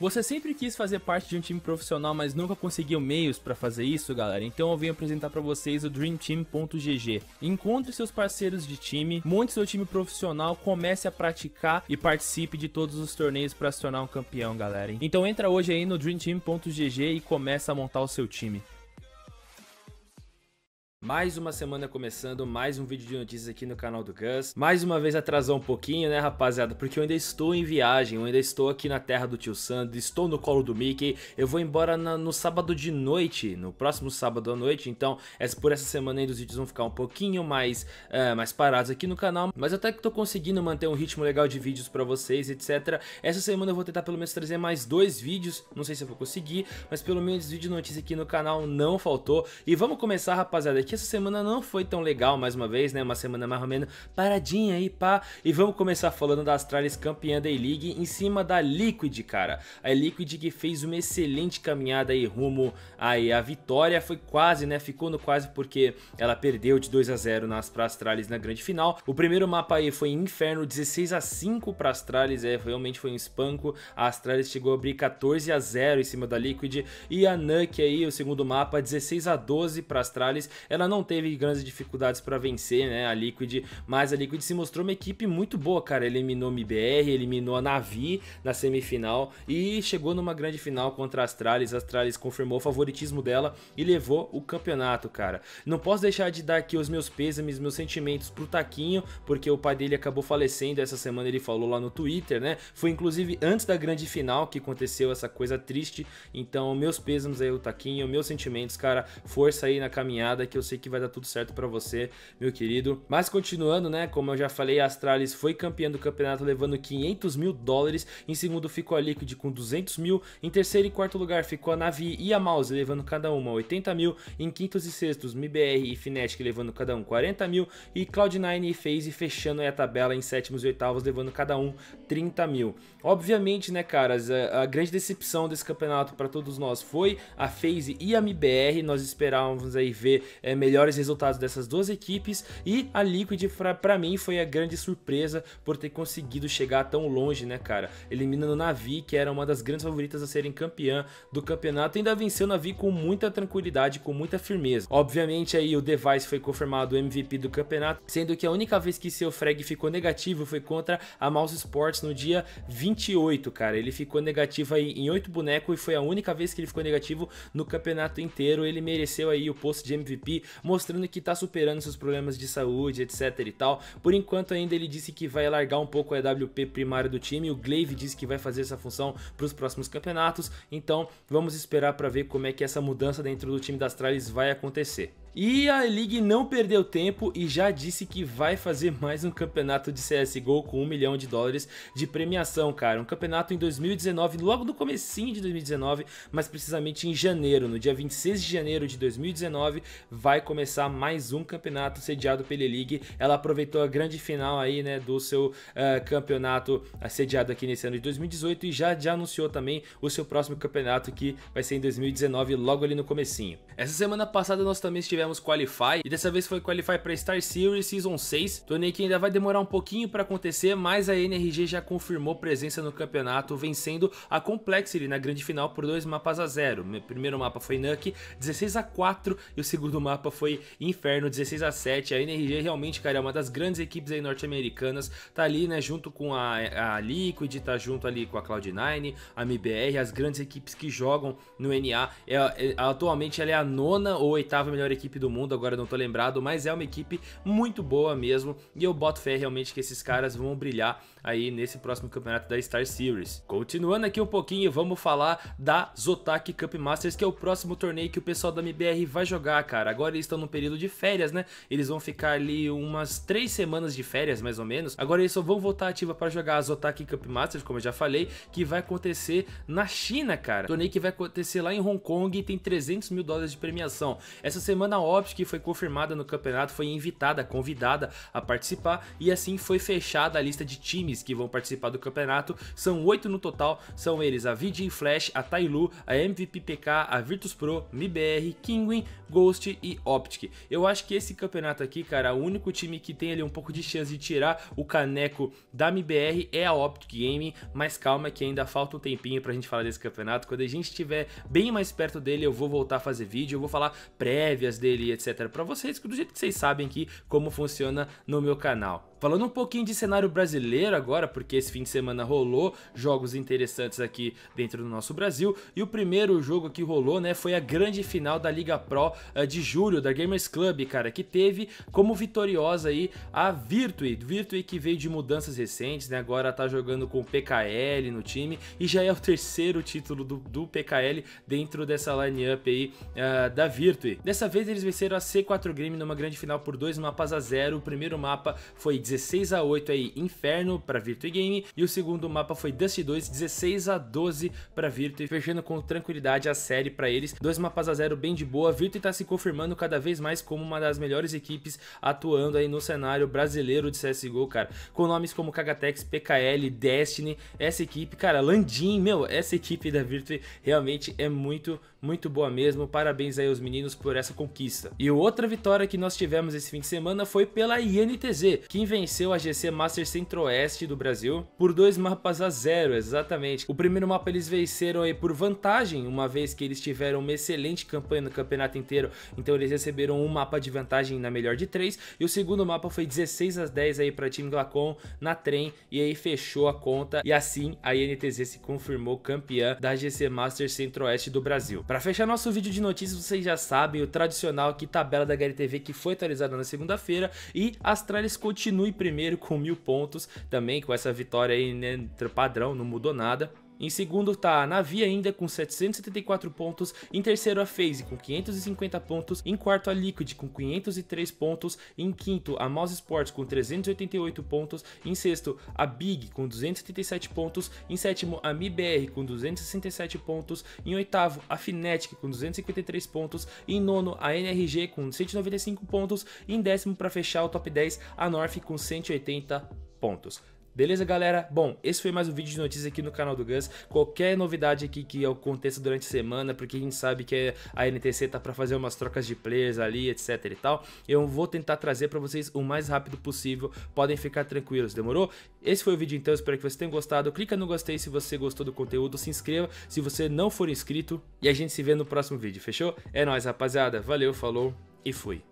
Você sempre quis fazer parte de um time profissional, mas nunca conseguiu meios para fazer isso, galera? Então eu venho apresentar para vocês o dreamteam.gg. Encontre seus parceiros de time, monte seu time profissional, comece a praticar e participe de todos os torneios para se tornar um campeão, galera. Então entra hoje aí no dreamteam.gg e começa a montar o seu time. Mais uma semana começando, mais um vídeo de notícias aqui no canal do Gus. Mais uma vez atrasou um pouquinho, né, rapaziada? Porque eu ainda estou em viagem, eu ainda estou aqui na terra do tio Sandro, estou no colo do Mickey. Eu vou embora na, no sábado de noite, no próximo sábado à noite. Então, essa, por essa semana aí os vídeos vão ficar um pouquinho mais, é, mais parados aqui no canal. Mas até que tô conseguindo manter um ritmo legal de vídeos pra vocês, etc. Essa semana eu vou tentar pelo menos trazer mais dois vídeos. Não sei se eu vou conseguir, mas pelo menos vídeo de notícias aqui no canal não faltou. E vamos começar, rapaziada, aqui essa semana não foi tão legal, mais uma vez, né? Uma semana mais ou menos paradinha aí, pá. E vamos começar falando da Astralis campeã da E-League em cima da Liquid, cara. A Liquid que fez uma excelente caminhada aí rumo aí à vitória. Foi quase, né? Ficou no quase porque ela perdeu de 2 a 0 nas pra Astralis na grande final. O primeiro mapa aí foi Inferno, 16 a 5 pra Astralis, é, realmente foi um espanco. A Astralis chegou a abrir 14 a 0 em cima da Liquid e a Nuke aí, o segundo mapa, 16 a 12 pra Astralis. Ela ela não teve grandes dificuldades para vencer, né, a Liquid, mas a Liquid se mostrou uma equipe muito boa, cara, eliminou a MBR, eliminou a Navi na semifinal e chegou numa grande final contra a Astralis, a Astralis confirmou o favoritismo dela e levou o campeonato, cara. Não posso deixar de dar aqui os meus pêsames, meus sentimentos pro Taquinho, porque o pai dele acabou falecendo essa semana, ele falou lá no Twitter, né? Foi inclusive antes da grande final que aconteceu essa coisa triste, então meus pêsames aí o Taquinho, meus sentimentos, cara, força aí na caminhada que eu sei que vai dar tudo certo para você, meu querido. Mas continuando, né? Como eu já falei, a Astralis foi campeã do campeonato levando 500 mil dólares. Em segundo ficou a Liquid com 200 mil. Em terceiro e quarto lugar ficou a Navi e a Mouse levando cada uma 80 mil. Em quintos e sextos, MBR e Fnatic levando cada um 40 mil. E Cloud9 e FaZe fechando a tabela em sétimos e oitavos levando cada um 30 mil. Obviamente, né, caras, a, grande decepção desse campeonato para todos nós foi a FaZe e a MBR. Nós esperávamos aí ver é, melhores resultados dessas duas equipes e a Liquid para mim foi a grande surpresa por ter conseguido chegar tão longe, né, cara? Eliminando o Navi, que era uma das grandes favoritas a serem campeã do campeonato, e ainda venceu o Navi com muita tranquilidade, com muita firmeza. Obviamente aí o Device foi confirmado MVP do campeonato, sendo que a única vez que seu frag ficou negativo foi contra a Mouse Sports no dia 28, cara. Ele ficou negativo aí em 8 bonecos e foi a única vez que ele ficou negativo no campeonato inteiro. Ele mereceu aí o posto de MVP mostrando que está superando seus problemas de saúde, etc e tal. Por enquanto ainda ele disse que vai largar um pouco a EWP primária do time, o Glaive disse que vai fazer essa função para os próximos campeonatos, então vamos esperar para ver como é que essa mudança dentro do time das Trales vai acontecer. E a League não perdeu tempo e já disse que vai fazer mais um campeonato de CSGO com um milhão de dólares de premiação, cara. Um campeonato em 2019, logo no comecinho de 2019, mas precisamente em janeiro, no dia 26 de janeiro de 2019, vai começar mais um campeonato sediado pela League. Ela aproveitou a grande final aí, né, do seu uh, campeonato eh, sediado aqui nesse ano de 2018 e já, já anunciou também o seu próximo campeonato que vai ser em 2019, logo ali no comecinho. Essa semana passada nós também estivemos tivemos Qualify, e dessa vez foi Qualify para Star Series Season 6, torneio que ainda vai demorar um pouquinho para acontecer, mas a NRG já confirmou presença no campeonato, vencendo a Complexity na grande final por dois mapas a zero. O primeiro mapa foi Nuke, 16 a 4 e o segundo mapa foi Inferno, 16 a 7 A NRG realmente, cara, é uma das grandes equipes aí norte-americanas, tá ali, né, junto com a, a Liquid, tá junto ali com a Cloud9, a MBR, as grandes equipes que jogam no NA. É, é, atualmente ela é a nona ou oitava melhor equipe equipe do mundo, agora não tô lembrado, mas é uma equipe muito boa mesmo e eu boto fé realmente que esses caras vão brilhar aí nesse próximo campeonato da Star Series. Continuando aqui um pouquinho, vamos falar da Zotac Cup Masters, que é o próximo torneio que o pessoal da MBR vai jogar, cara. Agora eles estão num período de férias, né? Eles vão ficar ali umas três semanas de férias, mais ou menos. Agora eles só vão voltar ativa para jogar a Zotac Cup Masters, como eu já falei, que vai acontecer na China, cara. Torneio que vai acontecer lá em Hong Kong e tem 300 mil dólares de premiação. Essa semana Ops, que foi confirmada no campeonato, foi invitada, convidada a participar e assim foi fechada a lista de times que vão participar do campeonato. São oito no total, são eles a VG Flash, a Tailu, a MVPPK, a Virtus Pro, MIBR, Kinguin, Ghost e Optic. Eu acho que esse campeonato aqui, cara, o único time que tem ali um pouco de chance de tirar o caneco da MBR é a Optic Gaming, mas calma que ainda falta um tempinho pra gente falar desse campeonato. Quando a gente estiver bem mais perto dele, eu vou voltar a fazer vídeo, eu vou falar prévias dele dele, etc, para vocês, do jeito que vocês sabem aqui como funciona no meu canal. Falando um pouquinho de cenário brasileiro agora, porque esse fim de semana rolou jogos interessantes aqui dentro do nosso Brasil. E o primeiro jogo que rolou, né, foi a grande final da Liga Pro uh, de julho, da Gamers Club, cara, que teve como vitoriosa aí a Virtue. Virtue que veio de mudanças recentes, né, agora tá jogando com o PKL no time e já é o terceiro título do, do PKL dentro dessa lineup aí uh, da Virtue. Dessa vez eles eles venceram a C4 Grêmio numa grande final por dois mapas a zero. O primeiro mapa foi 16 a 8 aí, Inferno para Virtue Game, e o segundo mapa foi Dust 2, 16 a 12 para Virtue, fechando com tranquilidade a série para eles. Dois mapas a zero bem de boa. Virtue tá se confirmando cada vez mais como uma das melhores equipes atuando aí no cenário brasileiro de CS:GO, cara. Com nomes como Kagatex, PKL, Destiny, essa equipe, cara, Landim, meu, essa equipe da Virtue realmente é muito, muito boa mesmo. Parabéns aí aos meninos por essa conquista pista. E outra vitória que nós tivemos esse fim de semana foi pela INTZ, quem venceu a GC Master Centro-Oeste do Brasil por dois mapas a zero, exatamente. O primeiro mapa eles venceram aí por vantagem, uma vez que eles tiveram uma excelente campanha no campeonato inteiro, então eles receberam um mapa de vantagem na melhor de três, e o segundo mapa foi 16 a 10 aí para time Glacon na trem, e aí fechou a conta, e assim a INTZ se confirmou campeã da GC Master Centro-Oeste do Brasil. Para fechar nosso vídeo de notícias, vocês já sabem o tradicional que aqui, tabela da HLTV que foi atualizada na segunda-feira e Astralis continua continue primeiro com mil pontos também com essa vitória aí né, padrão, não mudou nada. Em segundo tá a Navi ainda com 774 pontos, em terceiro a FaZe com 550 pontos, em quarto a Liquid com 503 pontos, em quinto a Mouse Sports com 388 pontos, em sexto a Big com 277 pontos, em sétimo a MIBR com 267 pontos, em oitavo a Fnatic com 253 pontos, em nono a NRG com 195 pontos, em décimo para fechar o top 10 a North com 180 pontos. Beleza, galera? Bom, esse foi mais um vídeo de notícias aqui no canal do Gus. Qualquer novidade aqui que aconteça durante a semana, porque a gente sabe que a NTC tá para fazer umas trocas de players ali, etc e tal, eu vou tentar trazer para vocês o mais rápido possível. Podem ficar tranquilos, demorou? Esse foi o vídeo então, espero que vocês tenham gostado. Clica no gostei se você gostou do conteúdo, se inscreva se você não for inscrito e a gente se vê no próximo vídeo, fechou? É nóis, rapaziada. Valeu, falou e fui.